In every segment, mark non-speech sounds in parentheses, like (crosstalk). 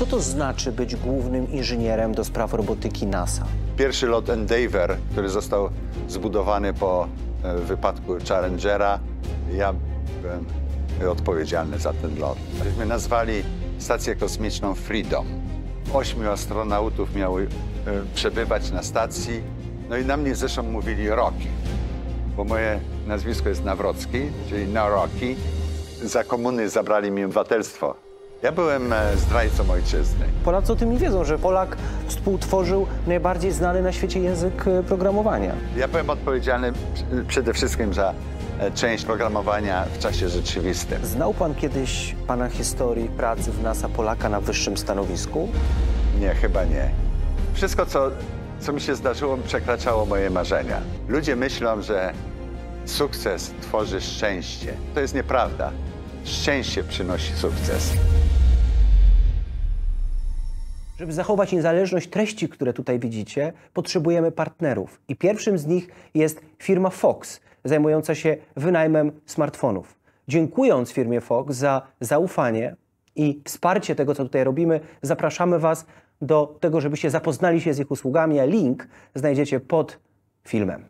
Co to znaczy być głównym inżynierem do spraw robotyki NASA? Pierwszy lot Endeavour, który został zbudowany po e, wypadku Challengera, ja byłem odpowiedzialny za ten lot. Myśmy nazwali stację kosmiczną Freedom. Ośmiu astronautów miało e, przebywać na stacji, no i na mnie zresztą mówili Rocky, bo moje nazwisko jest Nawrocki, czyli na Rocky. Za komuny zabrali mi obywatelstwo ja byłem e, zdrajcą ojczyzny. Polacy o tym nie wiedzą, że Polak współtworzył najbardziej znany na świecie język e, programowania. Ja byłem odpowiedzialny przede wszystkim za e, część programowania w czasie rzeczywistym. Znał pan kiedyś pana historii pracy w NASA Polaka na wyższym stanowisku? Nie, chyba nie. Wszystko, co, co mi się zdarzyło, przekraczało moje marzenia. Ludzie myślą, że sukces tworzy szczęście. To jest nieprawda szczęście przynosi sukces. Żeby zachować niezależność treści, które tutaj widzicie, potrzebujemy partnerów. I pierwszym z nich jest firma Fox, zajmująca się wynajmem smartfonów. Dziękując firmie Fox za zaufanie i wsparcie tego, co tutaj robimy, zapraszamy Was do tego, żebyście zapoznali się z ich usługami, a link znajdziecie pod filmem.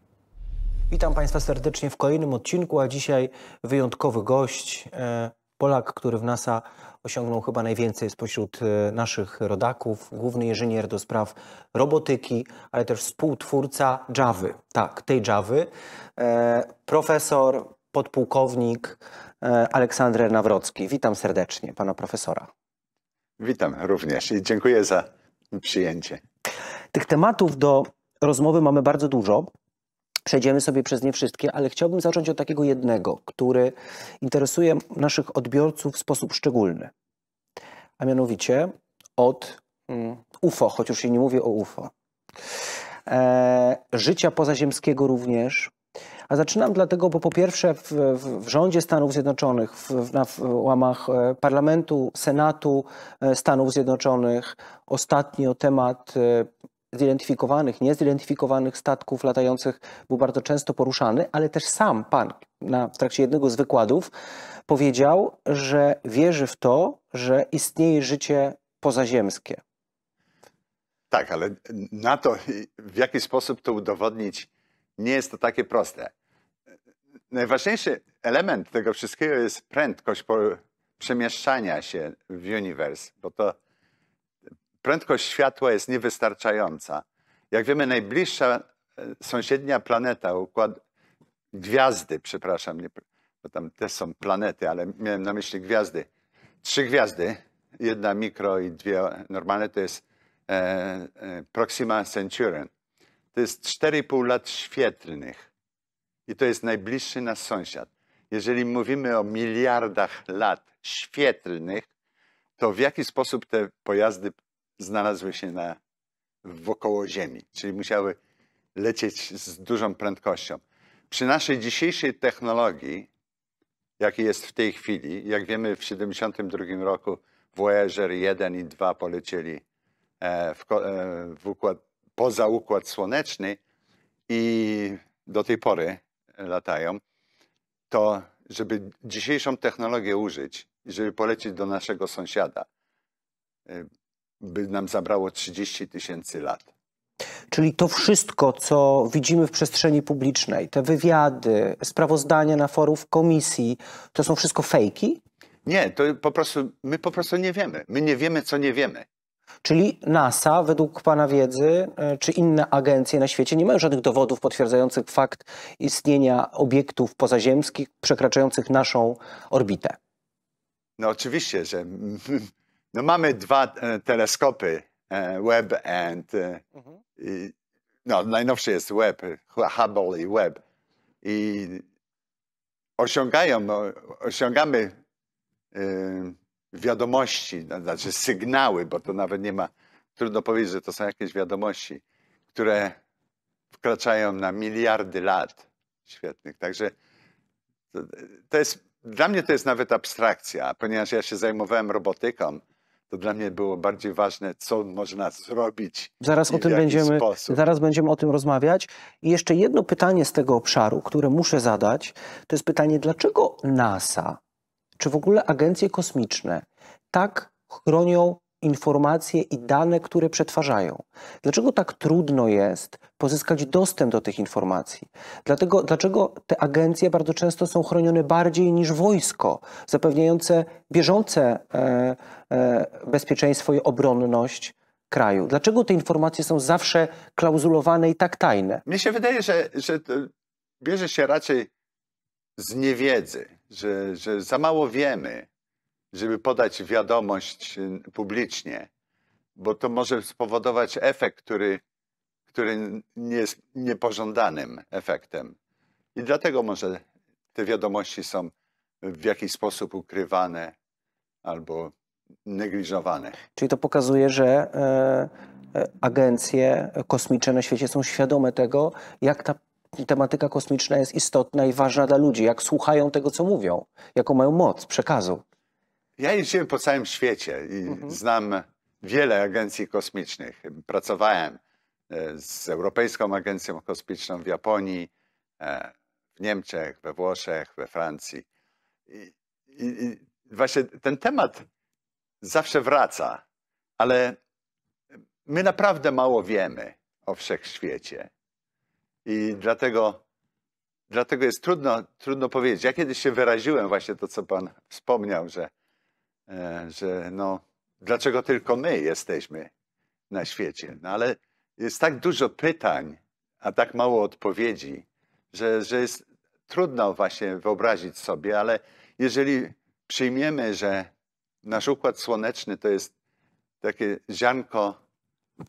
Witam Państwa serdecznie w kolejnym odcinku, a dzisiaj wyjątkowy gość, e, Polak, który w NASA osiągnął chyba najwięcej spośród e, naszych rodaków, główny inżynier do spraw robotyki, ale też współtwórca Javy, tak, tej Javy, e, profesor, podpułkownik Aleksander Nawrocki. Witam serdecznie Pana Profesora. Witam również i dziękuję za przyjęcie. Tych tematów do rozmowy mamy bardzo dużo. Przejdziemy sobie przez nie wszystkie, ale chciałbym zacząć od takiego jednego, który interesuje naszych odbiorców w sposób szczególny. A mianowicie od mm, UFO, choć już się nie mówię o UFO. E, życia pozaziemskiego również. A zaczynam dlatego, bo po pierwsze w, w, w rządzie Stanów Zjednoczonych, w, na, w łamach e, parlamentu, senatu e, Stanów Zjednoczonych ostatnio temat e, zidentyfikowanych, niezidentyfikowanych statków latających był bardzo często poruszany, ale też sam pan na, w trakcie jednego z wykładów powiedział, że wierzy w to, że istnieje życie pozaziemskie. Tak, ale na to, w jaki sposób to udowodnić, nie jest to takie proste. Najważniejszy element tego wszystkiego jest prędkość przemieszczania się w uniwers, bo to prędkość światła jest niewystarczająca. Jak wiemy, najbliższa e, sąsiednia planeta, układ gwiazdy, przepraszam, nie, bo tam też są planety, ale miałem na myśli gwiazdy. Trzy gwiazdy, jedna mikro i dwie normalne, to jest e, e, Proxima Centurion. To jest 4,5 lat świetlnych i to jest najbliższy nas sąsiad. Jeżeli mówimy o miliardach lat świetlnych, to w jaki sposób te pojazdy znalazły się na, wokoło Ziemi, czyli musiały lecieć z dużą prędkością. Przy naszej dzisiejszej technologii, jakiej jest w tej chwili, jak wiemy w 1972 roku Voyager 1 i 2 polecieli e, w, e, w układ, poza Układ Słoneczny i do tej pory latają, to żeby dzisiejszą technologię użyć, żeby polecieć do naszego sąsiada, e, by nam zabrało 30 tysięcy lat. Czyli to wszystko, co widzimy w przestrzeni publicznej, te wywiady, sprawozdania na forów komisji, to są wszystko fejki? Nie, to po prostu, my po prostu nie wiemy. My nie wiemy, co nie wiemy. Czyli NASA, według Pana wiedzy, e, czy inne agencje na świecie nie mają żadnych dowodów potwierdzających fakt istnienia obiektów pozaziemskich przekraczających naszą orbitę? No oczywiście, że no mamy dwa e, teleskopy, e, Webb and... E, mhm. I, no, najnowszy jest Webb, Hubble i Webb. I osiągają, no, osiągamy wiadomości, no, znaczy sygnały, bo to nawet nie ma, trudno powiedzieć, że to są jakieś wiadomości, które wkraczają na miliardy lat świetnych. Także to jest, dla mnie to jest nawet abstrakcja, ponieważ ja się zajmowałem robotyką to dla mnie było bardziej ważne, co można zrobić. Zaraz o tym będziemy, sposób. zaraz będziemy o tym rozmawiać. I jeszcze jedno pytanie z tego obszaru, które muszę zadać, to jest pytanie, dlaczego NASA, czy w ogóle agencje kosmiczne tak chronią informacje i dane, które przetwarzają. Dlaczego tak trudno jest pozyskać dostęp do tych informacji? Dlatego, dlaczego te agencje bardzo często są chronione bardziej niż wojsko, zapewniające bieżące e, e, bezpieczeństwo i obronność kraju? Dlaczego te informacje są zawsze klauzulowane i tak tajne? Mnie się wydaje, że, że bierze się raczej z niewiedzy, że, że za mało wiemy żeby podać wiadomość y, publicznie, bo to może spowodować efekt, który, który nie jest niepożądanym efektem. I dlatego może te wiadomości są w jakiś sposób ukrywane albo negliżowane. Czyli to pokazuje, że e, e, agencje kosmiczne na świecie są świadome tego, jak ta tematyka kosmiczna jest istotna i ważna dla ludzi, jak słuchają tego, co mówią, jaką mają moc przekazu. Ja jeździłem po całym świecie i mhm. znam wiele agencji kosmicznych. Pracowałem e, z Europejską Agencją Kosmiczną w Japonii, e, w Niemczech, we Włoszech, we Francji. I, i, i właśnie ten temat zawsze wraca, ale my naprawdę mało wiemy o wszechświecie. I dlatego, dlatego jest trudno, trudno powiedzieć. Ja kiedyś się wyraziłem właśnie to, co pan wspomniał, że E, że no, dlaczego tylko my jesteśmy na świecie? No ale jest tak dużo pytań, a tak mało odpowiedzi, że, że jest trudno właśnie wyobrazić sobie, ale jeżeli przyjmiemy, że nasz układ słoneczny to jest takie ziarnko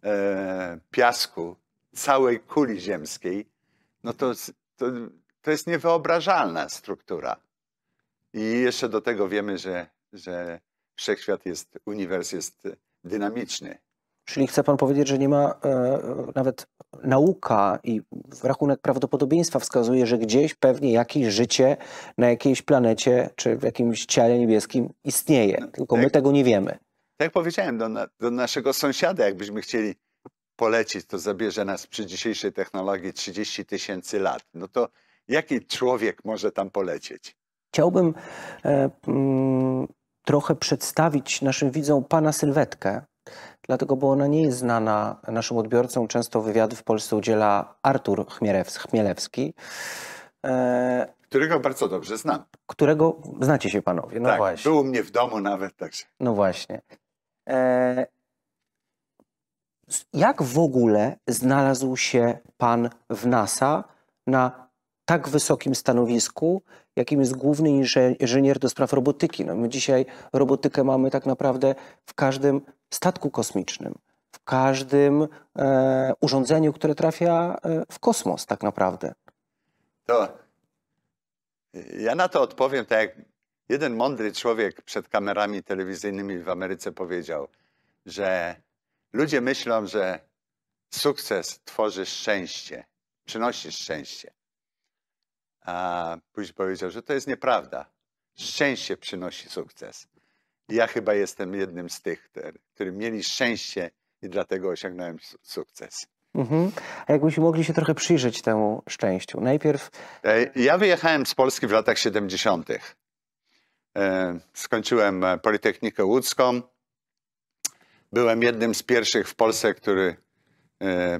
e, piasku całej kuli ziemskiej, no to, to, to jest niewyobrażalna struktura. I jeszcze do tego wiemy, że, że wszechświat jest, uniwers jest e, dynamiczny. Czyli chce pan powiedzieć, że nie ma e, nawet nauka i rachunek prawdopodobieństwa wskazuje, że gdzieś pewnie jakieś życie na jakiejś planecie czy w jakimś ciele niebieskim istnieje, no, tylko tak, my tego nie wiemy. Tak jak powiedziałem, do, na, do naszego sąsiada, jakbyśmy chcieli polecić, to zabierze nas przy dzisiejszej technologii 30 tysięcy lat. No to jaki człowiek może tam polecieć? Chciałbym e, mm, trochę przedstawić naszym widzom pana sylwetkę, dlatego, bo ona nie jest znana naszym odbiorcom. Często wywiad w Polsce udziela Artur Chmielewski. E, którego bardzo dobrze znam. Którego znacie się panowie, no tak, właśnie. Był u mnie w domu nawet, także. No właśnie. E, jak w ogóle znalazł się pan w NASA na tak wysokim stanowisku, jakim jest główny inżynier do spraw robotyki. No my dzisiaj robotykę mamy tak naprawdę w każdym statku kosmicznym, w każdym e, urządzeniu, które trafia e, w kosmos tak naprawdę. To e, ja na to odpowiem tak jak jeden mądry człowiek przed kamerami telewizyjnymi w Ameryce powiedział, że ludzie myślą, że sukces tworzy szczęście, przynosi szczęście. A później powiedział, że to jest nieprawda. Szczęście przynosi sukces. I ja chyba jestem jednym z tych, którzy mieli szczęście i dlatego osiągnąłem sukces. Mhm. A jakbyśmy mogli się trochę przyjrzeć temu szczęściu. Najpierw. E, ja wyjechałem z Polski w latach 70. E, skończyłem e, Politechnikę Łódzką. Byłem jednym z pierwszych w Polsce, który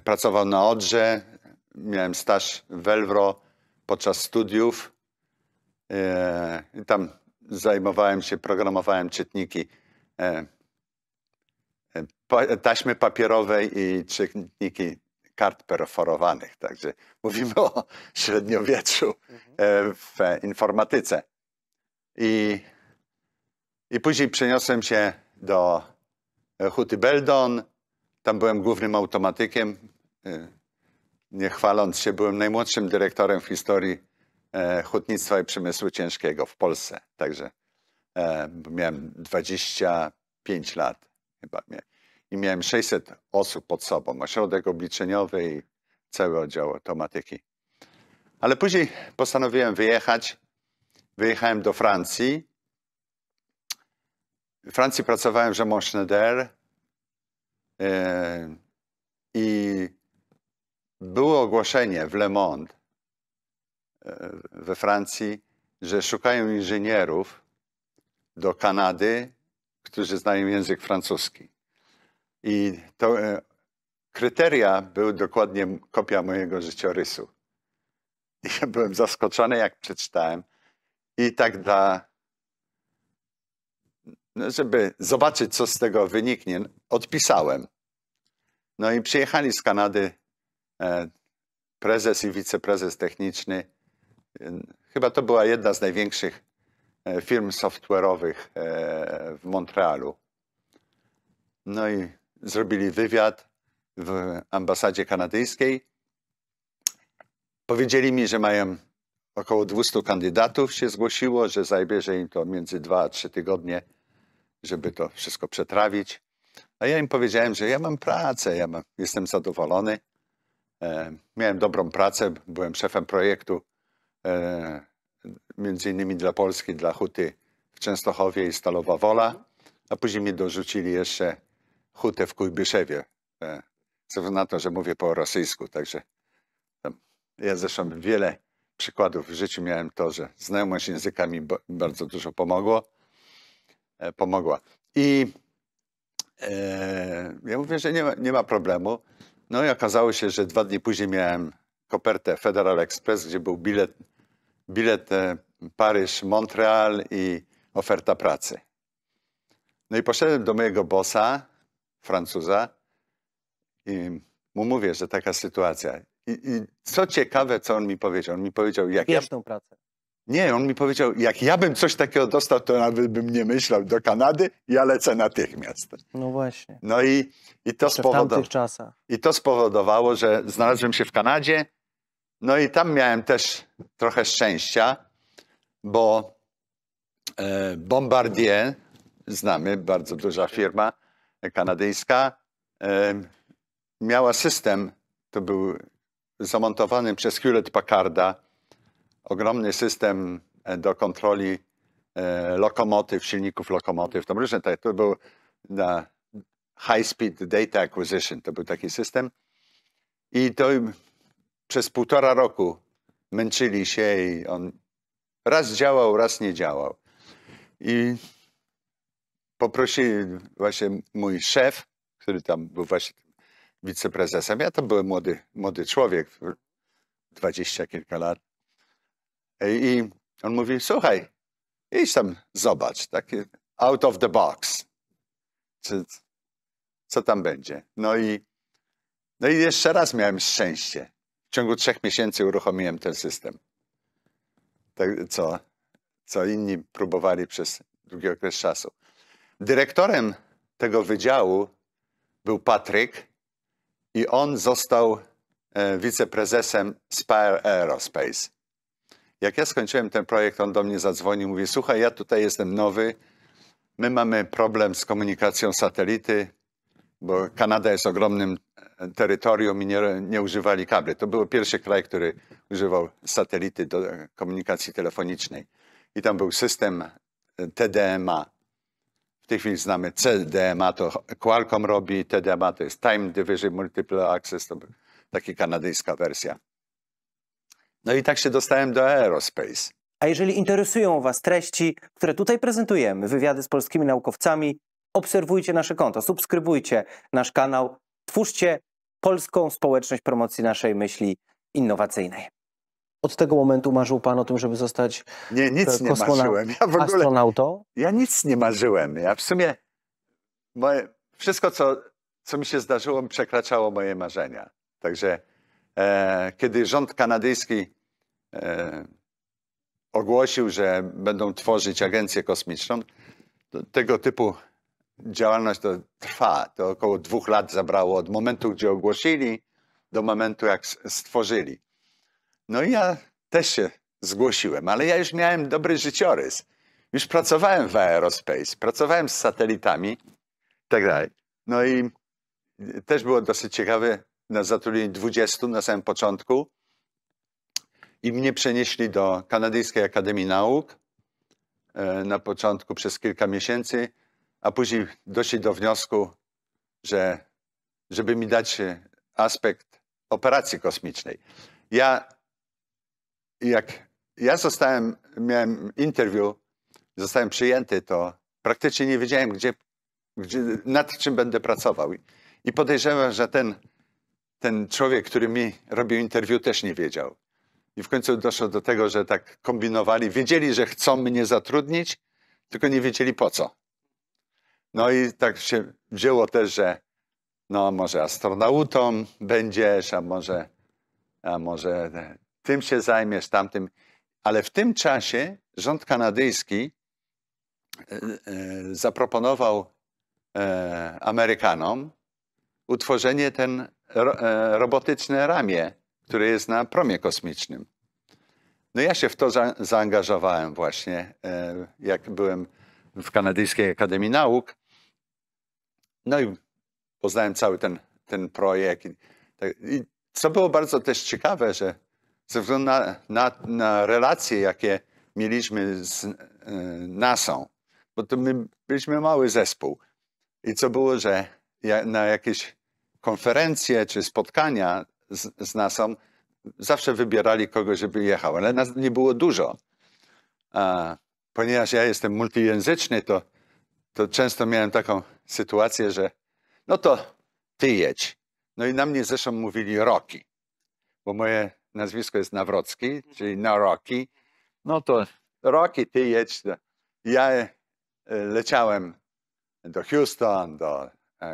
pracował na Odrze. Miałem staż w Elwro podczas studiów. E, tam zajmowałem się, programowałem czytniki e, e pa, taśmy papierowej i czytniki kart perforowanych. Także mówimy o średniowieczu e, w informatyce. I, I później przeniosłem się do Huty Beldon. Tam byłem głównym automatykiem e, nie chwaląc się, byłem najmłodszym dyrektorem w historii e, hutnictwa i przemysłu ciężkiego w Polsce. Także e, miałem 25 lat chyba. I miałem 600 osób pod sobą, ośrodek obliczeniowy i cały oddział automatyki. Ale później postanowiłem wyjechać. Wyjechałem do Francji. W Francji pracowałem w Jamon Schneider. E, I było ogłoszenie w Le Monde e, we Francji, że szukają inżynierów do Kanady, którzy znają język francuski. I to e, kryteria były dokładnie kopia mojego życiorysu. I (laughs) ja byłem zaskoczony, jak przeczytałem. I tak dla, no żeby zobaczyć, co z tego wyniknie, odpisałem. No i przyjechali z Kanady E, prezes i wiceprezes techniczny. E, chyba to była jedna z największych e, firm software'owych w Montrealu. No i zrobili wywiad w ambasadzie kanadyjskiej. Powiedzieli mi, że mają około 200 kandydatów się zgłosiło, że zajbierze im to między 2 a 3 tygodnie, żeby to wszystko przetrawić. A ja im powiedziałem, że ja mam pracę, ja mam, jestem zadowolony. E, miałem dobrą pracę, byłem szefem projektu, e, między innymi dla Polski, dla Huty w Częstochowie i Stalowa Wola, a później mi dorzucili jeszcze Hutę w Kujbyszewie, e, ze względu na to, że mówię po rosyjsku, także ja zresztą wiele przykładów w życiu miałem to, że znajomość języka mi bardzo dużo pomogło, pomogła. I e, ja mówię, że nie ma, nie ma problemu. No i okazało się, że dwa dni później miałem kopertę Federal Express, gdzie był bilet, bilet e, Paryż-Montreal i oferta pracy. No i poszedłem do mojego bossa, Francuza, i mu mówię, że taka sytuacja. I, i co ciekawe, co on mi powiedział? On mi powiedział, jak Wieczną ja... pracę. Nie, on mi powiedział, jak ja bym coś takiego dostał, to nawet bym nie myślał do Kanady, ja lecę natychmiast. No właśnie. No i, i, to, spowodowało, i to spowodowało, że znalazłem się w Kanadzie. No i tam miałem też trochę szczęścia, bo e, Bombardier, znamy, bardzo duża firma kanadyjska, e, miała system, to był zamontowany przez Hewlett Packarda, ogromny system e, do kontroli e, lokomotyw, silników lokomotyw. to był High Speed Data Acquisition, to był taki system. I to przez półtora roku męczyli się i on raz działał, raz nie działał. I poprosili właśnie mój szef, który tam był właśnie wiceprezesem. Ja to byłem młody, młody człowiek, dwadzieścia kilka lat. E, I on mówi, słuchaj, idź tam, zobacz, takie out of the box. Czy, co tam będzie? No i, no i jeszcze raz miałem szczęście. W ciągu trzech miesięcy uruchomiłem ten system. Tak, co, co inni próbowali przez długi okres czasu. Dyrektorem tego wydziału był Patryk i on został e, wiceprezesem Spire Aerospace. Jak ja skończyłem ten projekt, on do mnie zadzwonił, mówi, słuchaj, ja tutaj jestem nowy, my mamy problem z komunikacją satelity, bo Kanada jest ogromnym e, terytorium i nie, nie używali kabli. To był pierwszy kraj, który używał satelity do komunikacji telefonicznej. I tam był system e, TDMA. W tej chwili znamy CDMA, to Qualcomm robi, TDMA to jest Time Division Multiple Access, to taka kanadyjska wersja. No i tak się dostałem do aerospace. A jeżeli interesują Was treści, które tutaj prezentujemy, wywiady z polskimi naukowcami, obserwujcie nasze konto, subskrybujcie nasz kanał, twórzcie polską społeczność promocji naszej myśli innowacyjnej. Od tego momentu marzył Pan o tym, żeby zostać nie, nic e, nie marzyłem. Ja w ogóle, astronautą? Ja nic nie marzyłem. Ja w sumie moje, wszystko, co, co mi się zdarzyło, przekraczało moje marzenia. Także E, kiedy rząd kanadyjski e, ogłosił, że będą tworzyć agencję kosmiczną, tego typu działalność to trwa. To około dwóch lat zabrało od momentu, gdzie ogłosili, do momentu, jak stworzyli. No i ja też się zgłosiłem, ale ja już miałem dobry życiorys. Już pracowałem w aerospace, pracowałem z satelitami tak dalej. No i też było dosyć ciekawe, na zatrudnienie 20 na samym początku i mnie przenieśli do Kanadyjskiej Akademii Nauk e, na początku przez kilka miesięcy, a później doszli do wniosku, że żeby mi dać e, aspekt operacji kosmicznej. Ja, jak ja zostałem, miałem interwiu, zostałem przyjęty, to praktycznie nie wiedziałem, gdzie, gdzie nad czym będę pracował. I podejrzewam, że ten ten człowiek, który mi robił interwiu, też nie wiedział. I w końcu doszło do tego, że tak kombinowali. Wiedzieli, że chcą mnie zatrudnić, tylko nie wiedzieli po co. No i tak się wzięło też, że no może astronautą będziesz, a może, a może tym się zajmiesz, tamtym. Ale w tym czasie rząd kanadyjski e, e, zaproponował e, Amerykanom utworzenie ten ro, e, robotyczne ramię, które jest na promie kosmicznym. No ja się w to za, zaangażowałem właśnie, e, jak byłem w Kanadyjskiej Akademii Nauk. No i poznałem cały ten, ten projekt. Tak, I co było bardzo też ciekawe, że ze względu na, na, na relacje, jakie mieliśmy z e, NASA, bo to my byliśmy mały zespół. I co było, że ja na jakieś konferencje czy spotkania z, z NASA, zawsze wybierali kogoś, żeby jechał, ale nas nie było dużo. A, ponieważ ja jestem multijęzyczny, to, to często miałem taką sytuację, że no to ty jedź. No i na mnie zresztą mówili Roki, bo moje nazwisko jest Nawrocki, czyli na Roki. No to Roki, ty jedź. Ja e, leciałem do Houston, do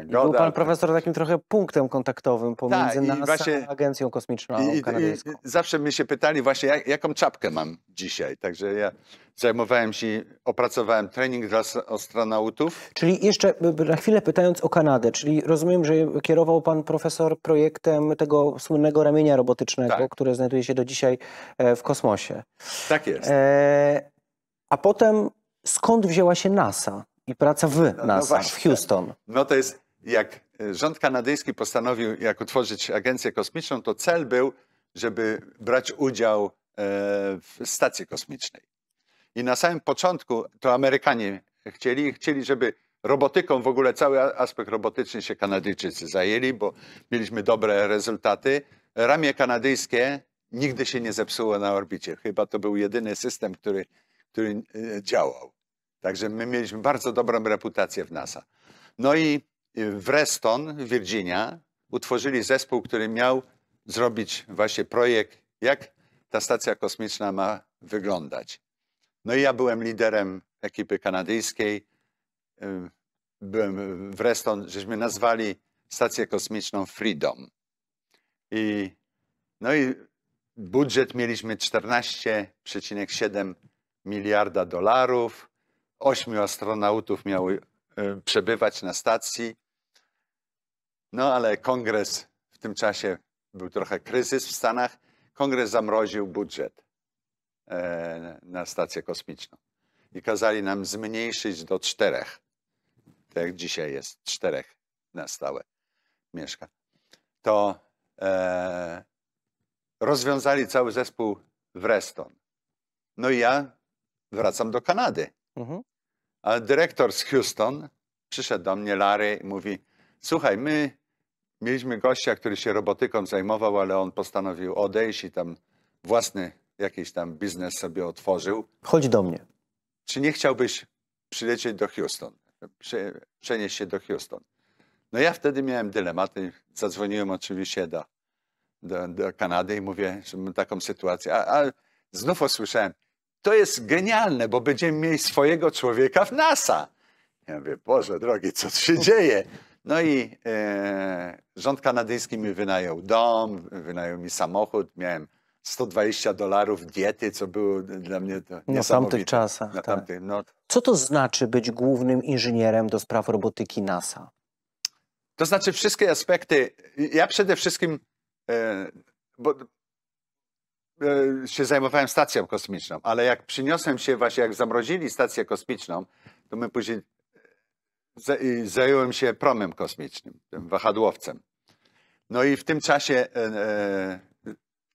był pan tak. profesor takim trochę punktem kontaktowym pomiędzy Ta, NASA właśnie, a Agencją Kosmiczną i, Kanadyjską. I, i, zawsze mnie się pytali właśnie, jak, jaką czapkę mam dzisiaj. Także ja zajmowałem się, opracowałem trening dla astronautów. Czyli jeszcze na chwilę pytając o Kanadę, czyli rozumiem, że kierował pan profesor projektem tego słynnego ramienia robotycznego, tak. które znajduje się do dzisiaj e, w kosmosie. Tak jest. E, a potem skąd wzięła się NASA? I praca w no, no NASA, no w Houston. No to jest, jak e, rząd kanadyjski postanowił, jak utworzyć agencję kosmiczną, to cel był, żeby brać udział e, w stacji kosmicznej. I na samym początku to Amerykanie chcieli, chcieli, żeby robotyką w ogóle cały aspekt robotyczny się Kanadyjczycy zajęli, bo mieliśmy dobre rezultaty. Ramię kanadyjskie nigdy się nie zepsuło na orbicie. Chyba to był jedyny system, który, który e, działał. Także my mieliśmy bardzo dobrą reputację w NASA. No i y, w Reston, Virginia, utworzyli zespół, który miał zrobić właśnie projekt, jak ta stacja kosmiczna ma wyglądać. No i ja byłem liderem ekipy kanadyjskiej. Y, byłem w Reston, żeśmy nazwali stację kosmiczną Freedom. I, no i budżet mieliśmy 14,7 miliarda dolarów. Ośmiu astronautów miało y, przebywać na stacji. No ale kongres w tym czasie był trochę kryzys w Stanach. Kongres zamroził budżet e, na stację kosmiczną i kazali nam zmniejszyć do czterech. Tak jak dzisiaj jest, czterech na stałe mieszka. To e, rozwiązali cały zespół w Reston. No i ja wracam do Kanady. Mhm. dyrektor z Houston przyszedł do mnie, Larry, i mówi: Słuchaj, my mieliśmy gościa, który się robotyką zajmował, ale on postanowił odejść i tam własny jakiś tam biznes sobie otworzył. Chodź do mnie. Czy nie chciałbyś przylecieć do Houston? przenieść się do Houston. No ja wtedy miałem dylemat zadzwoniłem oczywiście do, do, do Kanady i mówię, że mam taką sytuację, a, a znów usłyszałem, to jest genialne, bo będziemy mieli swojego człowieka w NASA. Ja mówię, Boże drogi, co tu się (laughs) dzieje? No i e, rząd kanadyjski mi wynajął dom, wynajął mi samochód, miałem 120 dolarów diety, co było dla mnie to no, w tamtych czasach. Na tak. no. Co to znaczy być głównym inżynierem do spraw robotyki NASA? To znaczy wszystkie aspekty. Ja przede wszystkim, e, bo E, się zajmowałem stacją kosmiczną, ale jak przyniosłem się właśnie, jak zamrozili stację kosmiczną, to my później e, zająłem się promem kosmicznym, tym wahadłowcem. No i w tym czasie e,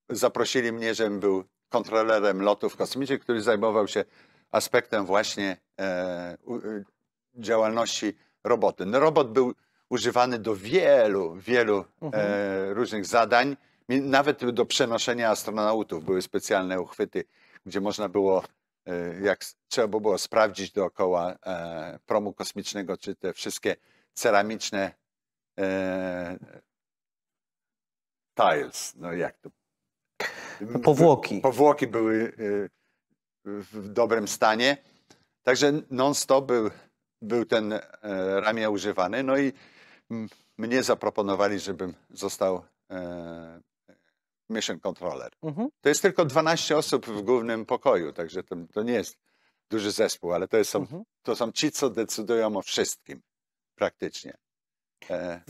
zaprosili mnie, żebym był kontrolerem lotów kosmicznych, który zajmował się aspektem właśnie działalności roboty. No, robot był używany do wielu, wielu mhm. różnych zadań nawet do przenoszenia astronautów były specjalne uchwyty, gdzie można było, e, jak trzeba było sprawdzić dookoła e, promu kosmicznego, czy te wszystkie ceramiczne e, tiles, no jak to? No, powłoki. Powłoki były w dobrym stanie. Także non-stop był, był ten ramię używany. No i mnie zaproponowali, żebym został mission controller. Mhm. To jest tylko 12 osób w głównym pokoju, także to, to nie jest duży zespół, ale to, jest, mhm. to są ci, co decydują o wszystkim praktycznie. E, e,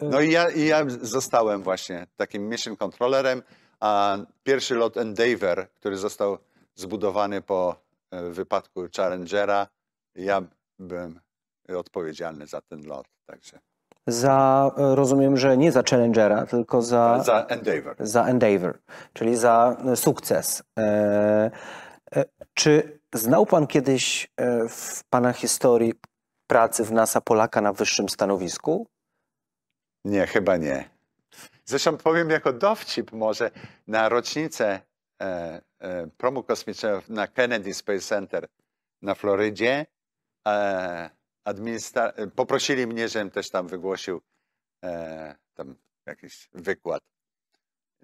no i ja, i ja zostałem właśnie takim mission controllerem, a pierwszy lot Endeavour, który został zbudowany po e, wypadku Challengera, ja byłem odpowiedzialny za ten lot, także za, e, rozumiem, że nie za Challengera, tylko za... Za Endeavour. Za czyli za e, sukces. E, czy znał pan kiedyś w pana historii pracy w NASA Polaka na wyższym stanowisku? Nie, chyba nie. Zresztą powiem jako dowcip może, na rocznicę e, e, promu kosmicznego na Kennedy Space Center na Florydzie e, administra... poprosili mnie, żebym też tam wygłosił e, tam jakiś wykład.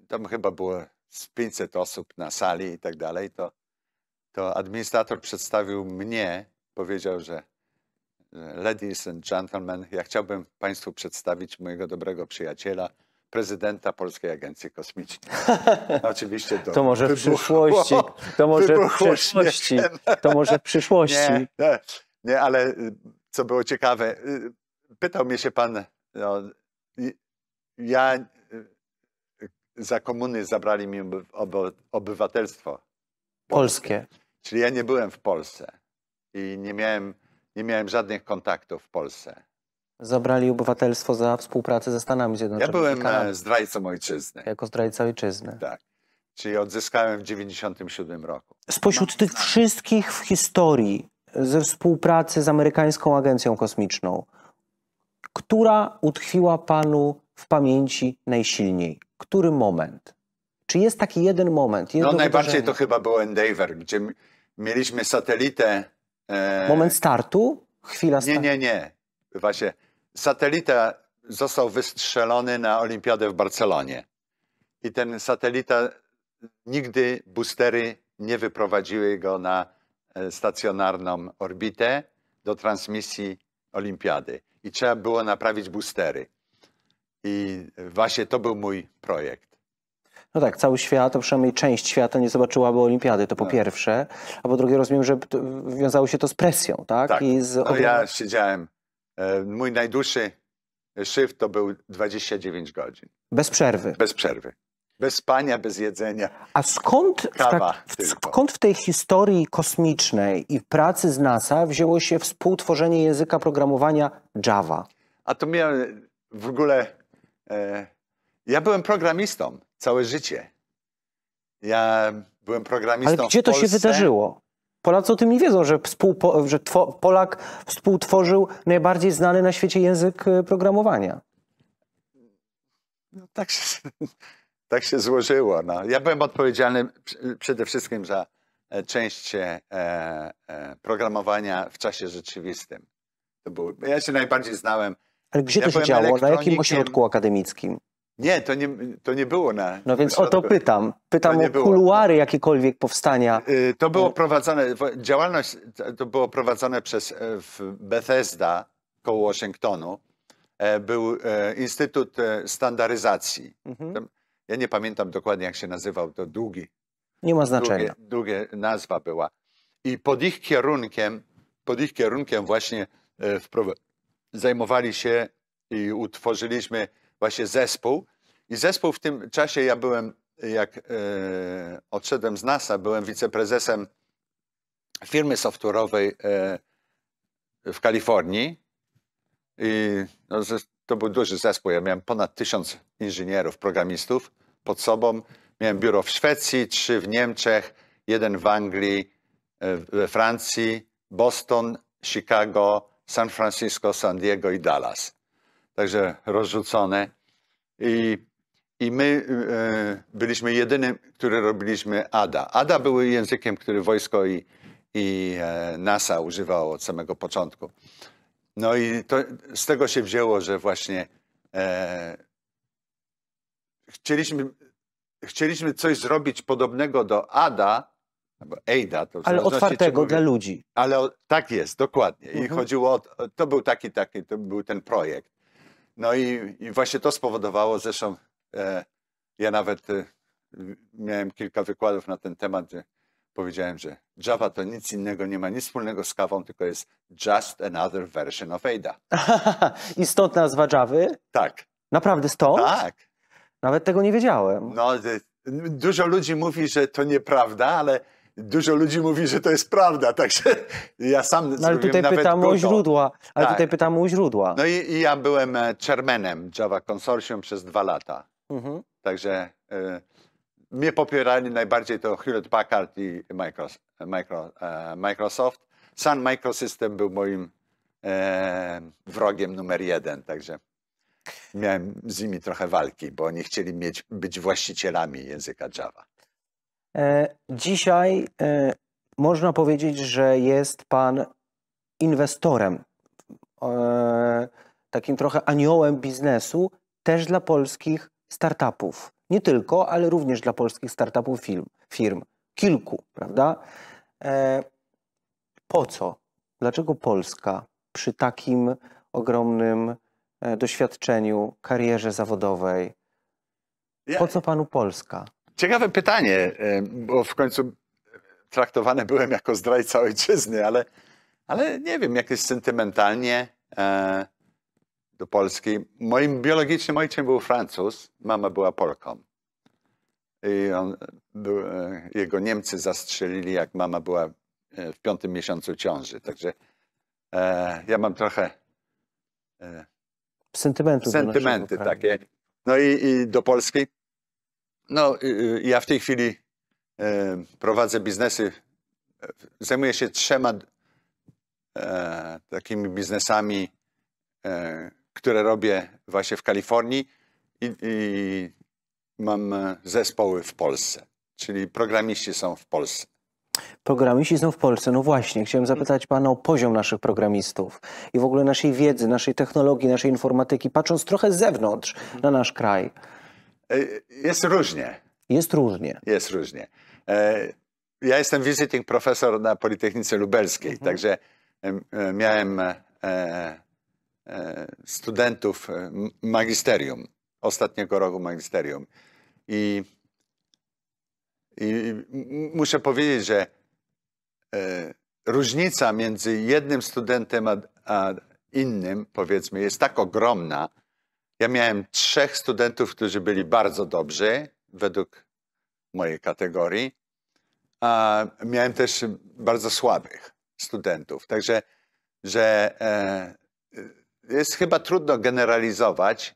Tam chyba było z 500 osób na sali i tak dalej. To, to administrator przedstawił mnie, powiedział, że Ladies and gentlemen, ja chciałbym Państwu przedstawić mojego dobrego przyjaciela, prezydenta Polskiej Agencji Kosmicznej. (laughs) Oczywiście to. To może wybuchło, w przyszłości. To może w przyszłości. Śmiechem. To może w przyszłości. Nie, nie, ale y, co było ciekawe, y, pytał mnie się pan, no, ja y, za komuny zabrali mi obywatelstwo. Polskie. Czyli ja nie byłem w Polsce i nie miałem, nie miałem żadnych kontaktów w Polsce. Zabrali obywatelstwo za współpracę ze Stanami Zjednoczonymi. Ja byłem zdrajcą ojczyzny. Jako zdrajca ojczyzny. Tak. Czyli odzyskałem w 1997 roku. Spośród tych wszystkich w historii ze współpracy z amerykańską agencją kosmiczną, która utkwiła panu w pamięci najsilniej? Który moment? Czy jest taki jeden moment? Jedno no najbardziej to chyba był Endeavour, gdzie mieliśmy satelitę. E... Moment startu? Chwila startu? Nie, nie, nie. Właśnie satelita został wystrzelony na olimpiadę w Barcelonie. I ten satelita nigdy boostery nie wyprowadziły go na E, stacjonarną orbitę do transmisji olimpiady i trzeba było naprawić boostery. I właśnie to był mój projekt. No tak, cały świat, a przynajmniej część świata nie zobaczyłaby olimpiady, to po no. pierwsze, a po drugie rozumiem, że wiązało się to z presją, tak? tak. I z no ja siedziałem, e, mój najdłuższy szyft to był 29 godzin. Bez przerwy? Bez przerwy. Bez spania, bez jedzenia. A skąd w, tak, skąd w tej historii kosmicznej i pracy z NASA wzięło się współtworzenie języka programowania Java? A to miałem w ogóle. E, ja byłem programistą całe życie. Ja byłem programistą. Ale gdzie to się wydarzyło? Polacy o tym nie wiedzą, że, współpo, że two, Polak współtworzył najbardziej znany na świecie język e, programowania. No tak się tak się złożyło. No. Ja byłem odpowiedzialny przede wszystkim za e, część e, e, programowania w czasie rzeczywistym. To był. ja się najbardziej znałem. Ale gdzie ja to się działo? Na jakim ośrodku akademickim? Nie, to nie, to nie było na. No więc ośrodku. o to pytam. Pytam to o kuluary jakiekolwiek powstania. Y, to było y, prowadzone, działalność to było prowadzone przez Bethesda koło Waszyngtonu. Był Instytut Standaryzacji. Mhm. Ja nie pamiętam dokładnie, jak się nazywał, to długi. Nie ma znaczenia. Drugie, nazwa była. I pod ich kierunkiem, pod ich kierunkiem właśnie e, zajmowali się i utworzyliśmy właśnie zespół. I zespół w tym czasie ja byłem, jak e, odszedłem z NASA, byłem wiceprezesem firmy software'owej e, w Kalifornii. I no, to był duży zespół. Ja miałem ponad tysiąc inżynierów, programistów pod sobą. Miałem biuro w Szwecji, trzy w Niemczech, jeden w Anglii, e, we Francji, Boston, Chicago, San Francisco, San Diego i Dallas. Także rozrzucone. I, i my y, byliśmy jedynym, który robiliśmy ADA. ADA były językiem, który wojsko i, i e, NASA używało od samego początku. No i to, z tego się wzięło, że właśnie e, chcieliśmy, chcieliśmy coś zrobić podobnego do Ada, albo Ada. To ale otwartego dla ludzi. Ale o, tak jest, dokładnie. I mhm. chodziło o, to był taki, taki, to był ten projekt. No i, i właśnie to spowodowało, zresztą e, ja nawet e, miałem kilka wykładów na ten temat, powiedziałem, że Java to nic innego nie ma, nic wspólnego z kawą, tylko jest just another version of Ada. (laughs) I stąd nazwa Java? Tak. Naprawdę stąd? Tak. Nawet tego nie wiedziałem. No, y, dużo ludzi mówi, że to nieprawda, ale dużo ludzi mówi, że to jest prawda, (laughs) także ja sam no, ale tutaj pytam o źródła, ale tak. tutaj pytam o źródła. No i, i, ja byłem e, chairmanem Java Consortium przez dwa lata. Mhm. Także... Y mnie popierali najbardziej to Hewlett Packard i e, Microsoft. Sun Microsystem był moim e, wrogiem numer jeden, także miałem z nimi trochę walki, bo oni chcieli mieć, być właścicielami języka Java. E, dzisiaj e, można powiedzieć, że jest pan inwestorem, e, takim trochę aniołem biznesu, też dla polskich startupów nie tylko, ale również dla polskich startupów firm, firm. kilku, prawda? E, po co? Dlaczego Polska przy takim ogromnym e, doświadczeniu, karierze zawodowej? Po co panu Polska? Ciekawe pytanie, e, bo w końcu traktowany byłem jako zdrajca ojczyzny, ale, ale nie wiem, jakieś sentymentalnie. E do Polski. Moim biologicznym ojcem był Francuz, mama była Polką. I on, był, e, jego Niemcy zastrzelili, jak mama była e, w piątym miesiącu ciąży. Także e, ja mam trochę e, sentymenty takie. No i, i, do Polski. No, y, y, ja w tej chwili e, prowadzę biznesy. Zajmuję się trzema takimi biznesami które robię właśnie w Kalifornii i, i mam e, zespoły w Polsce, czyli programiści są w Polsce. Programiści są w Polsce. No właśnie, chciałem zapytać Pana o poziom naszych programistów i w ogóle naszej wiedzy, naszej technologii, naszej informatyki, patrząc trochę z zewnątrz na nasz kraj. E, jest różnie. Jest różnie. Jest różnie. E, ja jestem visiting profesor na Politechnice Lubelskiej, mhm. także miałem E, studentów e, magisterium, ostatniego roku magisterium. I, i muszę powiedzieć, że e, różnica między jednym studentem a, a innym, powiedzmy, jest tak ogromna. Ja miałem trzech studentów, którzy byli bardzo dobrzy według mojej kategorii, a miałem też bardzo słabych studentów. Także, że e, jest chyba trudno generalizować.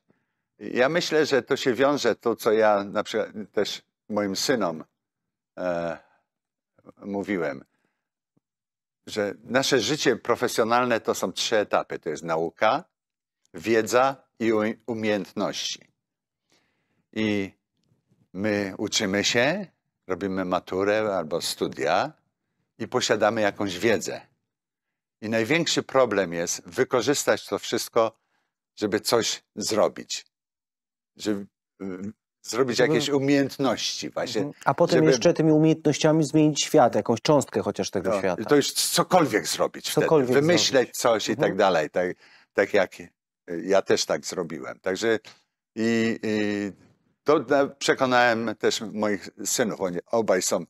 Ja myślę, że to się wiąże, to co ja na przykład też moim synom e, mówiłem, że nasze życie profesjonalne to są trzy etapy. To jest nauka, wiedza i umiejętności. I my uczymy się, robimy maturę albo studia i posiadamy jakąś wiedzę. I największy problem jest wykorzystać to wszystko, żeby coś zrobić. Żeby y, zrobić jakieś umiejętności właśnie. Mhm. A potem żeby... jeszcze tymi umiejętnościami zmienić świat, jakąś cząstkę chociaż tego no, świata. To już cokolwiek zrobić cokolwiek wtedy. Wymyśleć zrobić. coś i tak mhm. tak dalej. Tak, tak jak ja też tak zrobiłem. Także i, i to przekonałem też moich synów. Oni obaj są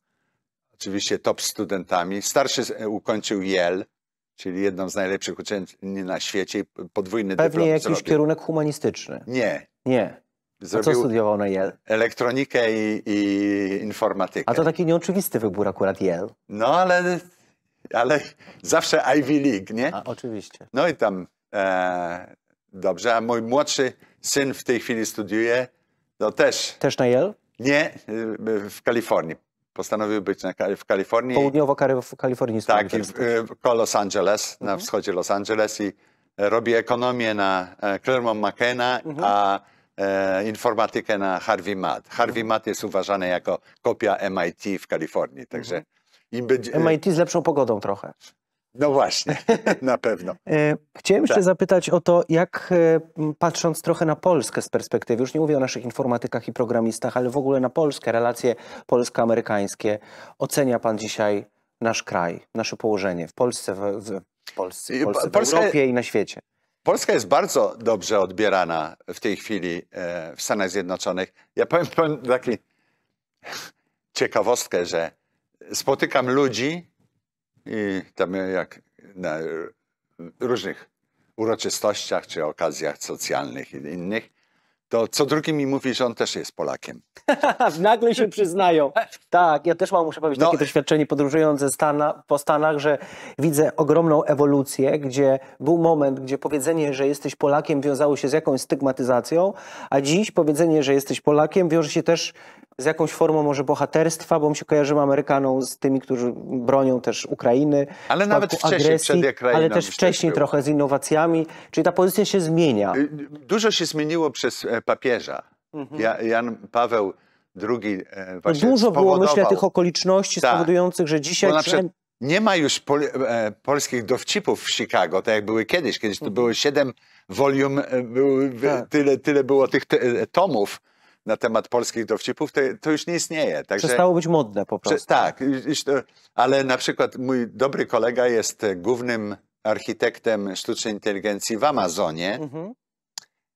oczywiście top studentami. Starszy ukończył Yale, czyli jedną z najlepszych uczelni na świecie, podwójny Pewnie dyplom. Pewnie jakiś zrobił. kierunek humanistyczny. Nie. Nie. A co studiował na Yale? Elektronikę i, i, informatykę. A to taki nieoczywisty wybór akurat Yale. No ale, ale zawsze Ivy League, nie? A, oczywiście. No i tam e, dobrze. A mój młodszy syn w tej chwili studiuje, no też. Też na Yale? Nie, w Kalifornii postanowił być na, w Kalifornii. Południowo-kalifornijskim. Tak, w Los Angeles, mhm. na wschodzie Los Angeles i e, robi ekonomię na e, Claremont McKenna, mhm. a e, informatykę na Harvey Mudd. Harvey mhm. Mudd jest uważany jako kopia MIT w Kalifornii, także... Mhm. Będzie... MIT z lepszą pogodą trochę. No właśnie, (laughs) na pewno. E, chciałem jeszcze tak. zapytać o to, jak e, patrząc trochę na Polskę z perspektywy, już nie mówię o naszych informatykach i programistach, ale w ogóle na Polskę, relacje polsko-amerykańskie, ocenia Pan dzisiaj nasz kraj, nasze położenie w Polsce, w, w Polsce, w, Polsce, w Europie i na świecie? Polska jest bardzo dobrze odbierana w tej chwili e, w Stanach Zjednoczonych. Ja powiem, powiem taką ciekawostkę, że spotykam ludzi, i tam jak na różnych uroczystościach czy okazjach socjalnych i innych, to co drugi mi mówi, że on też jest Polakiem. (laughs) Nagle się przyznają. Tak, ja też mam, muszę powiedzieć, no. takie doświadczenie podróżując ze Stana, po Stanach, że widzę ogromną ewolucję, gdzie był moment, gdzie powiedzenie, że jesteś Polakiem wiązało się z jakąś stygmatyzacją, a dziś powiedzenie, że jesteś Polakiem wiąże się też z jakąś formą może bohaterstwa, bo mi się kojarzy Amerykaną z tymi, którzy bronią też Ukrainy. Ale nawet wcześniej, agresji, Ale też wcześniej trochę z innowacjami. Czyli ta pozycja się zmienia. Y, dużo się zmieniło przez e, papieża. Mhm. Jan Paweł II e, no właśnie no Dużo było, myślę, tych okoliczności tak. spowodujących, że dzisiaj... Nie ma już pol, e, polskich dowcipów w Chicago, tak jak były kiedyś. Kiedyś to mhm. było siedem volume, był, tak. tyle, tyle było tych te, e, tomów na temat polskich dowcipów, to, to już nie istnieje. Także, Przestało być modne po prostu. tak, ale na przykład mój dobry kolega jest e, głównym architektem sztucznej inteligencji w Amazonie, mhm.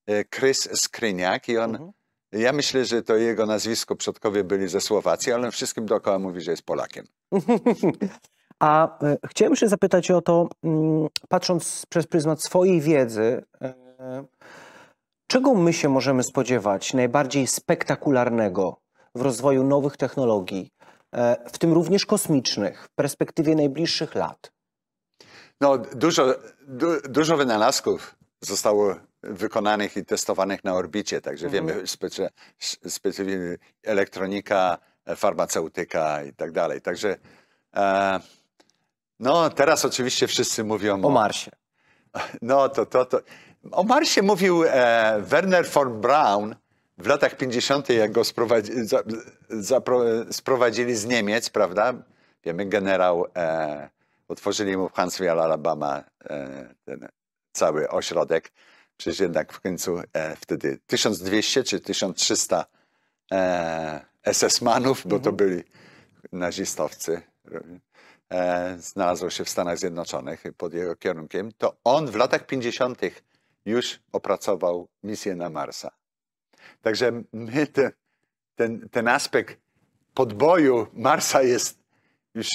e, Chris Skryniak i on, mhm. ja myślę, że to jego nazwisko przodkowie byli ze Słowacji, ale wszystkim dookoła mówi, że jest Polakiem. (laughs) A e, chciałem się zapytać o to, mm, patrząc przez pryzmat swojej wiedzy, Czego my się możemy spodziewać najbardziej spektakularnego w rozwoju nowych technologii, e, w tym również kosmicznych, w perspektywie najbliższych lat? No, dużo, du, dużo wynalazków zostało wykonanych i testowanych na orbicie, także mhm. wiemy, specy, elektronika, farmaceutyka i tak dalej. Także e, no, teraz oczywiście wszyscy mówią o, o Marsie. No to, to, to o Marsie mówił e, Werner von Braun w latach 50., jak go sprowadzi, za, za, sprowadzili z Niemiec, prawda? Wiemy, generał, e, otworzyli mu w Huntsville, Alabama e, ten cały ośrodek. Przecież jednak w końcu e, wtedy 1200 czy 1300 e, SS-manów, bo to mhm. byli nazistowcy, e, znalazło się w Stanach Zjednoczonych pod jego kierunkiem, to on w latach 50 już opracował misję na Marsa. Także my ten ten, ten aspekt podboju Marsa jest już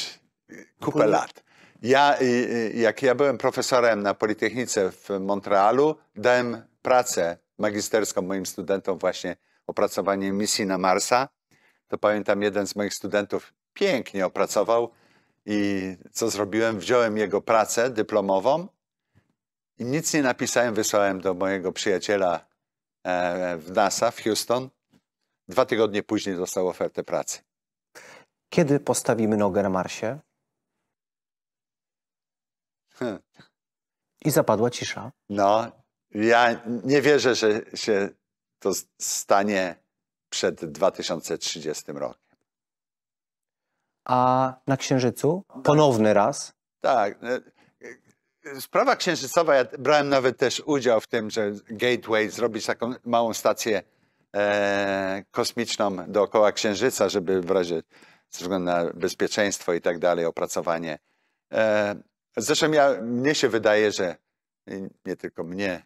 y, kupę mhm. lat. Ja, y, y, jak ja byłem profesorem na Politechnice w Montrealu, dałem pracę magisterską moim studentom właśnie opracowanie misji na Marsa. To pamiętam, jeden z moich studentów pięknie opracował i co zrobiłem? Wziąłem jego pracę dyplomową nic nie napisałem, wysłałem do mojego przyjaciela e, w NASA w Houston. Dwa tygodnie później dostał ofertę pracy. Kiedy postawimy nogę na Marsie? Hm. I zapadła cisza. No, ja nie wierzę, że się to stanie przed 2030 rokiem. A na Księżycu? Ponowny raz? Tak. E, sprawa księżycowa, ja brałem nawet też udział w tym, że Gateway zrobić taką małą stację e, kosmiczną dookoła księżyca, żeby w razie ze względu na bezpieczeństwo i tak dalej, opracowanie. E, zresztą ja, mnie się wydaje, że nie tylko mnie,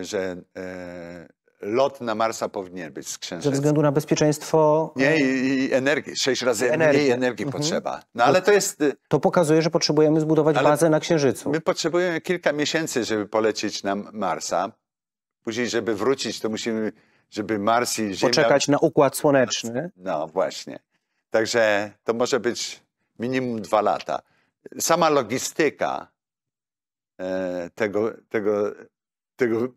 że e, lot na Marsa powinien być z księżyca. Ze względu na bezpieczeństwo. Nie, e, i, i energii. Sześć razy energii. mniej energii mhm. potrzeba. No ale to jest. Y, to pokazuje, że potrzebujemy zbudować bazę na księżycu. My potrzebujemy kilka miesięcy, żeby polecieć na Marsa. Później, żeby wrócić, to musimy, żeby Mars i Ziemia. Poczekać na układ słoneczny. No właśnie. Także to może być minimum dwa lata. Sama logistyka e, tego, tego, tego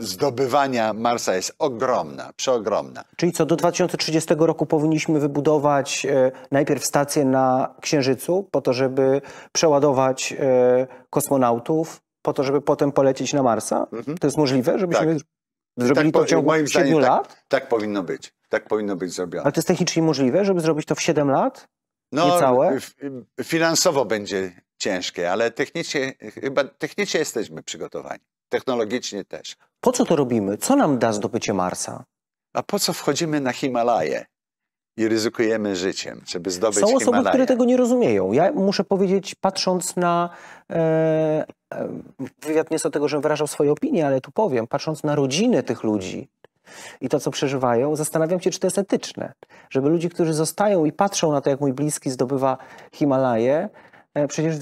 zdobywania Marsa jest ogromna, przeogromna. Czyli co, do 2030 roku powinniśmy wybudować e, najpierw stację na Księżycu, po to, żeby przeładować e, kosmonautów, po to, żeby potem polecieć na Marsa? Mhm. To jest możliwe, żebyśmy tak. zrobili tak, to w ciągu moim 7 zdaniem, tak- lat? Tak, tak powinno być. Tak powinno być zrobione. Ale to jest technicznie możliwe, żeby zrobić to w 7 lat? No, Niecałe? finansowo będzie ciężkie, ale technicznie, chyba technicznie jesteśmy przygotowani. Technologicznie też. Po co to robimy? Co nam da zdobycie Marsa? A po co wchodzimy na Himalaje i ryzykujemy życiem, żeby zdobyć Himalaje? Są osoby, Himalaje? które tego nie rozumieją. Ja muszę powiedzieć, patrząc na... E, e wywiad nie jest tego, że wyrażał swoje opinie, ale tu powiem. Patrząc na rodziny tych ludzi, i to, co przeżywają, zastanawiam się, czy to jest etyczne. Żeby ludzi, którzy zostają i patrzą na to, jak mój bliski zdobywa Himalaje, E, przecież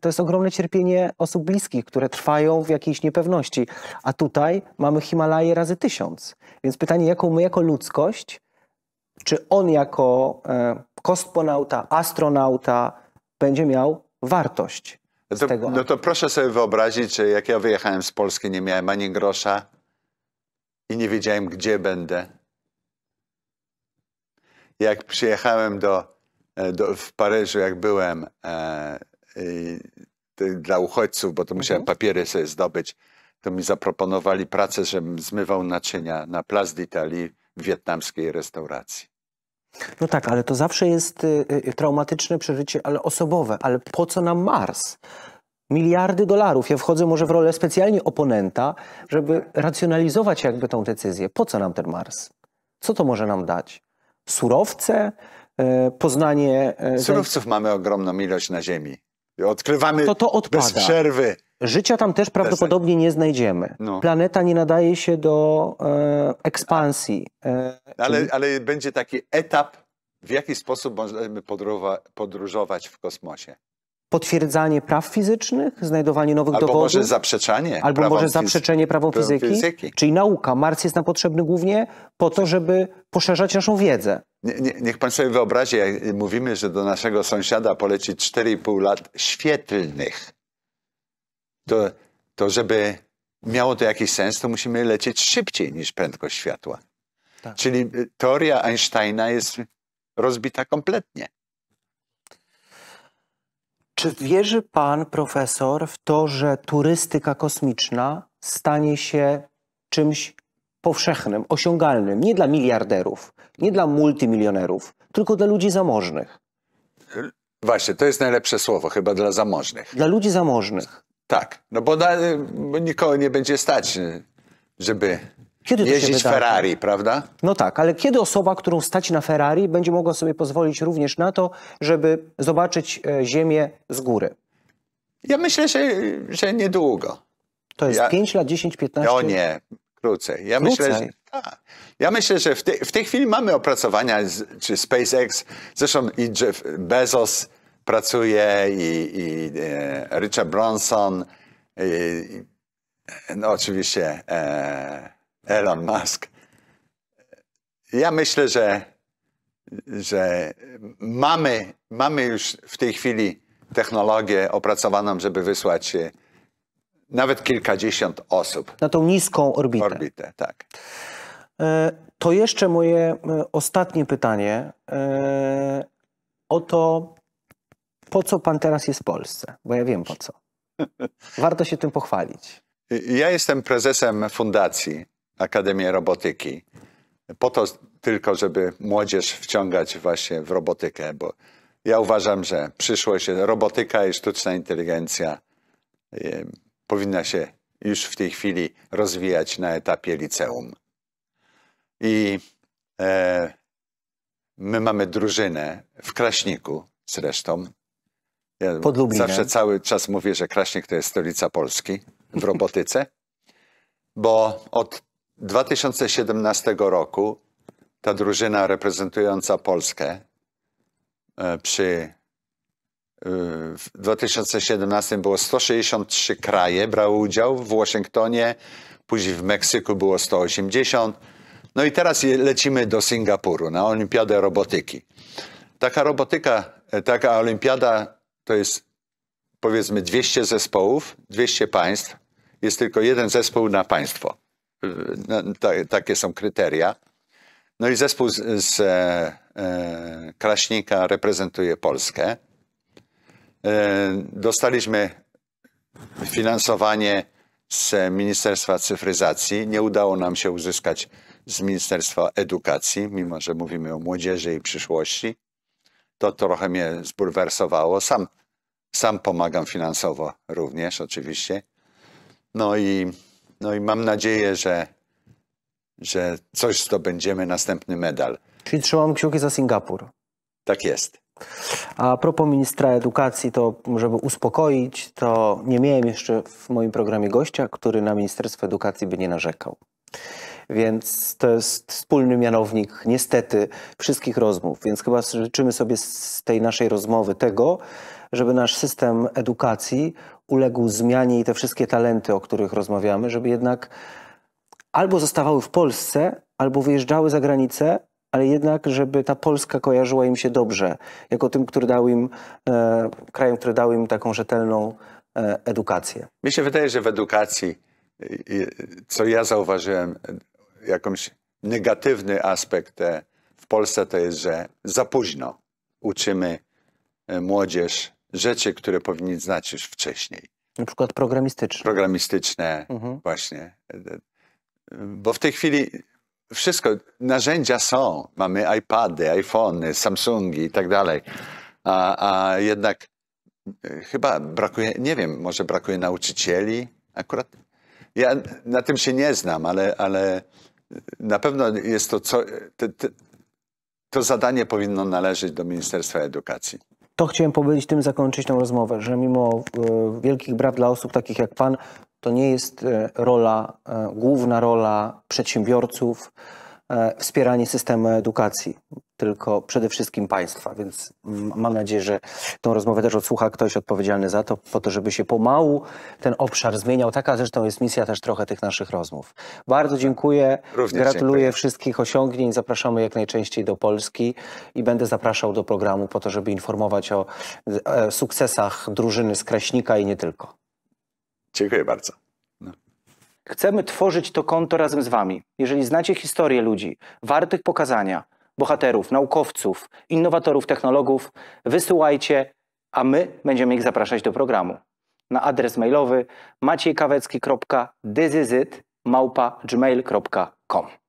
to jest ogromne cierpienie osób bliskich, które trwają w jakiejś niepewności. A tutaj mamy Himalaje razy tysiąc. Więc pytanie, jaką my jako ludzkość, czy on jako e, kosmonauta, astronauta będzie miał wartość no to, tego. No to proszę sobie wyobrazić, że jak ja wyjechałem z Polski, nie miałem ani grosza i nie wiedziałem, gdzie będę. Jak przyjechałem do E, do, w Paryżu, jak byłem e, dla uchodźców, bo to musiałem mhm. papiery sobie zdobyć, to mi zaproponowali pracę, żebym zmywał naczynia na Place d'Italie w wietnamskiej restauracji. No tak, ale to zawsze jest y, y, traumatyczne przeżycie, ale osobowe. Ale po co nam Mars? Miliardy dolarów. Ja wchodzę może w rolę specjalnie oponenta, żeby racjonalizować jakby tą decyzję. Po co nam ten Mars? Co to może nam dać? Surowce? E, poznanie... E, Surowców mamy ogromną ilość na ziemi. Odkrywamy to to odpada. bez przerwy. Życia tam też prawdopodobnie nie znajdziemy. No. Planeta nie nadaje się do e, ekspansji. E, no, ale, czyli... ale będzie taki etap, w jaki sposób możemy podróżować w kosmosie potwierdzanie praw fizycznych, znajdowanie nowych albo dowodów. Albo może zaprzeczanie. Albo może zaprzeczenie prawom fizyki. fizyki. Czyli nauka. Mars jest nam potrzebny głównie po to, żeby poszerzać naszą wiedzę. Nie, nie, niech pan sobie wyobrazi, jak mówimy, że do naszego sąsiada poleci 4,5 lat świetlnych, to, to żeby miało to jakiś sens, to musimy lecieć szybciej niż prędkość światła. Tak. Czyli teoria Einsteina jest rozbita kompletnie. Czy wierzy pan profesor w to, że turystyka kosmiczna stanie się czymś powszechnym, osiągalnym, nie dla miliarderów, nie dla multimilionerów, tylko dla ludzi zamożnych? Właśnie, to jest najlepsze słowo chyba dla zamożnych. Dla ludzi zamożnych. Tak, no bo, na, bo nikogo nie będzie stać, żeby kiedy to Jeździć Ferrari, prawda? No tak, ale kiedy osoba, którą stać na Ferrari, będzie mogła sobie pozwolić również na to, żeby zobaczyć e, Ziemię z góry? Ja myślę, że, że niedługo. To jest ja, 5 lat, 10, 15? O nie, krócej. Ja krócej. myślę, że, ja myślę, że w, te, w tej chwili mamy opracowania, z, czy SpaceX, zresztą i Jeff Bezos pracuje, i, i e, Richard Bronson, i, no oczywiście... E, Elon Musk. Ja myślę, że, że mamy, mamy już w tej chwili technologię opracowaną, żeby wysłać e, nawet kilkadziesiąt osób. Na tą niską orbitę. Orbitę, tak. E, to jeszcze moje e, ostatnie pytanie o to, po co pan teraz jest w Polsce? Bo ja wiem po co. (laughs) Warto się tym pochwalić. Ja jestem prezesem fundacji Akademię Robotyki. Po to tylko, żeby młodzież wciągać właśnie w robotykę, bo ja uważam, że przyszłość robotyka i sztuczna inteligencja e, powinna się już w tej chwili rozwijać na etapie liceum. I e, my mamy drużynę w Kraśniku zresztą. Ja zawsze cały czas mówię, że Kraśnik to jest stolica Polski w robotyce, bo od 2017 roku ta drużyna reprezentująca Polskę e, przy e, w 2017 było 163 kraje, brały udział w Waszyngtonie, później w Meksyku było 180. No i teraz lecimy do Singapuru na Olimpiadę Robotyki. Taka robotyka, e, taka olimpiada to jest powiedzmy 200 zespołów, 200 państw. Jest tylko jeden zespół na państwo no, takie są kryteria. No i zespół z, z e, e Kraśnika reprezentuje Polskę. E, dostaliśmy finansowanie z Ministerstwa Cyfryzacji. Nie udało nam się uzyskać z Ministerstwa Edukacji, mimo że mówimy o młodzieży i przyszłości. To trochę mnie zbulwersowało. Sam, sam pomagam finansowo również, oczywiście. No i no i mam nadzieję, że, że coś zdobędziemy, następny medal. Czyli trzymam kciuki za Singapur. Tak jest. A propos ministra edukacji, to żeby uspokoić, to nie miałem jeszcze w moim programie gościa, który na Ministerstwo Edukacji by nie narzekał. Więc to jest wspólny mianownik, niestety, wszystkich rozmów. Więc chyba życzymy sobie z tej naszej rozmowy tego, żeby nasz system edukacji uległ zmianie i te wszystkie talenty, o których rozmawiamy, żeby jednak albo zostawały w Polsce, albo wyjeżdżały za granicę, ale jednak, żeby ta Polska kojarzyła im się dobrze, jako tym, który dał im, e, krajem, który dał im taką rzetelną e, edukację. Mi się wydaje, że w edukacji, co ja zauważyłem, jakąś negatywny aspekt e, w Polsce to jest, że za późno uczymy e, młodzież rzeczy, które powinni znać już wcześniej. Na przykład programistyczne. Programistyczne, mhm. właśnie. Bo w tej chwili wszystko, narzędzia są. Mamy iPady, iPhony, Samsungi i tak dalej. A, a jednak e, chyba brakuje, nie wiem, może brakuje nauczycieli. Akurat ja na tym się nie znam, ale, ale na pewno jest to, co, to, to zadanie powinno należeć do Ministerstwa Edukacji to chciałem powiedzieć, tym zakończyć tę rozmowę, że mimo e, wielkich brat dla osób takich jak pan, to nie jest e, rola, e, główna rola przedsiębiorców, E, wspieranie systemu edukacji, tylko przede wszystkim państwa. Więc mam nadzieję, że tą rozmowę też odsłucha ktoś odpowiedzialny za to, po to, żeby się pomału ten obszar zmieniał. Taka zresztą jest misja też trochę tych naszych rozmów. Bardzo tak. dziękuję. Również Gratuluję dziękuję. wszystkich osiągnięć. Zapraszamy jak najczęściej do Polski i będę zapraszał do programu po to, żeby informować o e, sukcesach drużyny z Kraśnika i nie tylko. Dziękuję bardzo. Chcemy tworzyć to konto razem z Wami. Jeżeli znacie historię ludzi, wartych pokazania, bohaterów, naukowców, innowatorów, technologów, wysyłajcie, a my będziemy ich zapraszać do programu. Na adres mailowy maciejkawecki.dyzyzyt małpa gmail.com